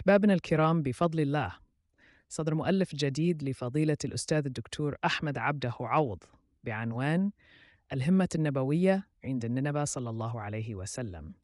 أحبابنا الكرام بفضل الله صدر مؤلف جديد لفضيلة الأستاذ الدكتور أحمد عبده عوض بعنوان الهمة النبوية عند النبى صلى الله عليه وسلم